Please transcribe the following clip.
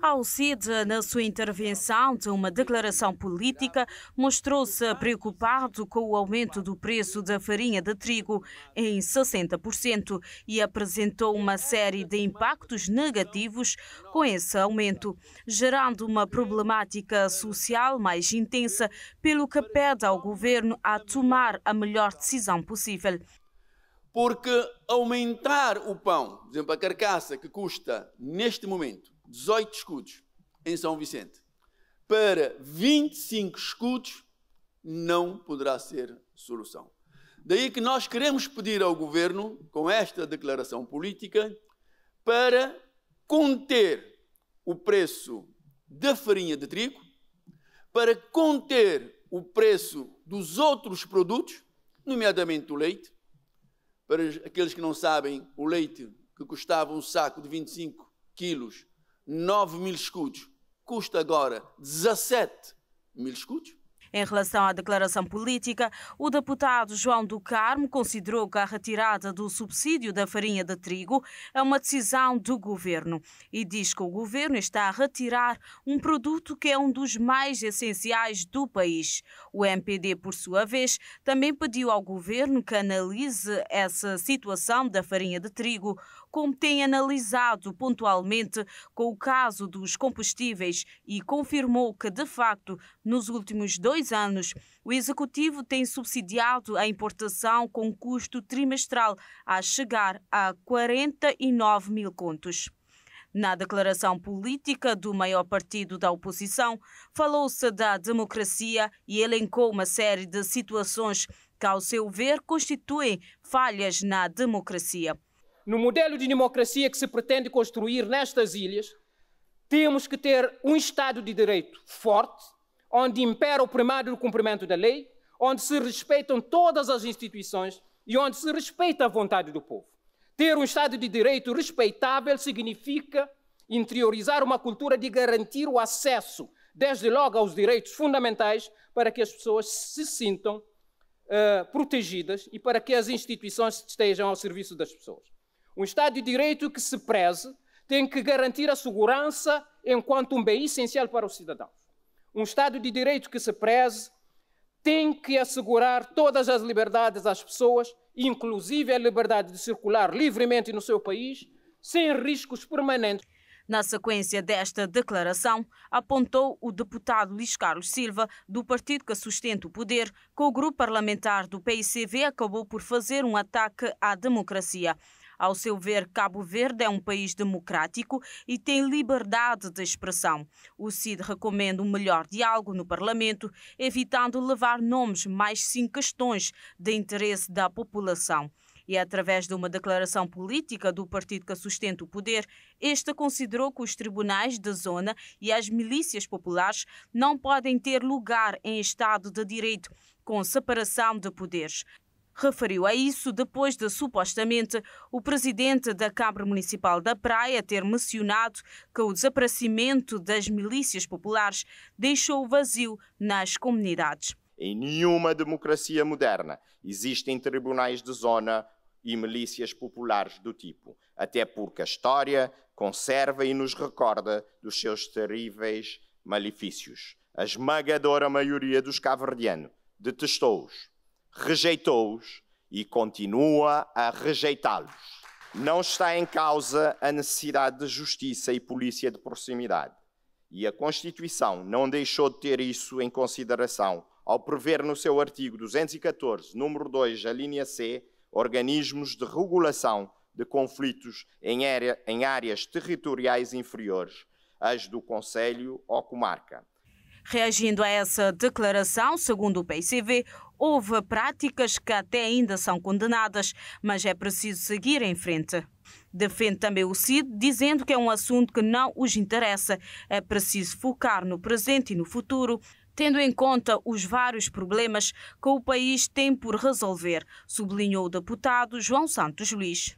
Alcide, na sua intervenção de uma declaração política, mostrou-se preocupado com o aumento do preço da farinha de trigo em 60% e apresentou uma série de impactos negativos com esse aumento, gerando uma problemática social mais intensa, pelo que pede ao governo a tomar a melhor decisão possível. Porque aumentar o pão, por exemplo, a carcaça que custa neste momento 18 escudos em São Vicente. Para 25 escudos não poderá ser solução. Daí que nós queremos pedir ao governo, com esta declaração política, para conter o preço da farinha de trigo, para conter o preço dos outros produtos, nomeadamente o leite. Para aqueles que não sabem, o leite que custava um saco de 25 quilos 9 mil escudos, custa agora 17 mil escudos. Em relação à declaração política, o deputado João do Carmo considerou que a retirada do subsídio da farinha de trigo é uma decisão do governo e diz que o governo está a retirar um produto que é um dos mais essenciais do país. O MPD, por sua vez, também pediu ao governo que analise essa situação da farinha de trigo como tem analisado pontualmente com o caso dos combustíveis e confirmou que, de facto, nos últimos dois anos, o Executivo tem subsidiado a importação com custo trimestral a chegar a 49 mil contos. Na declaração política do maior partido da oposição, falou-se da democracia e elencou uma série de situações que, ao seu ver, constituem falhas na democracia no modelo de democracia que se pretende construir nestas ilhas, temos que ter um Estado de direito forte, onde impera o primado do cumprimento da lei, onde se respeitam todas as instituições e onde se respeita a vontade do povo. Ter um Estado de direito respeitável significa interiorizar uma cultura de garantir o acesso, desde logo, aos direitos fundamentais para que as pessoas se sintam uh, protegidas e para que as instituições estejam ao serviço das pessoas. Um Estado de Direito que se preze tem que garantir a segurança enquanto um bem essencial para os cidadãos. Um Estado de Direito que se preze tem que assegurar todas as liberdades às pessoas, inclusive a liberdade de circular livremente no seu país, sem riscos permanentes. Na sequência desta declaração, apontou o deputado Luís Carlos Silva, do partido que sustenta o poder, que o grupo parlamentar do PICV acabou por fazer um ataque à democracia. Ao seu ver, Cabo Verde é um país democrático e tem liberdade de expressão. O CID recomenda um melhor diálogo no Parlamento, evitando levar nomes mais sim questões de interesse da população. E é através de uma declaração política do partido que sustenta o poder, este considerou que os tribunais da zona e as milícias populares não podem ter lugar em Estado de Direito, com separação de poderes referiu a isso depois de supostamente o presidente da Câmara Municipal da Praia ter mencionado que o desaparecimento das milícias populares deixou vazio nas comunidades. Em nenhuma democracia moderna existem tribunais de zona e milícias populares do tipo, até porque a história conserva e nos recorda dos seus terríveis malefícios. A esmagadora maioria dos caverdianos detestou-os rejeitou-os e continua a rejeitá-los. Não está em causa a necessidade de justiça e polícia de proximidade. E a Constituição não deixou de ter isso em consideração ao prever no seu artigo 214, número 2, a linha C, organismos de regulação de conflitos em, área, em áreas territoriais inferiores às do Conselho ou comarca. Reagindo a essa declaração, segundo o PCV, Houve práticas que até ainda são condenadas, mas é preciso seguir em frente. Defende também o CID, dizendo que é um assunto que não os interessa. É preciso focar no presente e no futuro, tendo em conta os vários problemas que o país tem por resolver, sublinhou o deputado João Santos Luiz.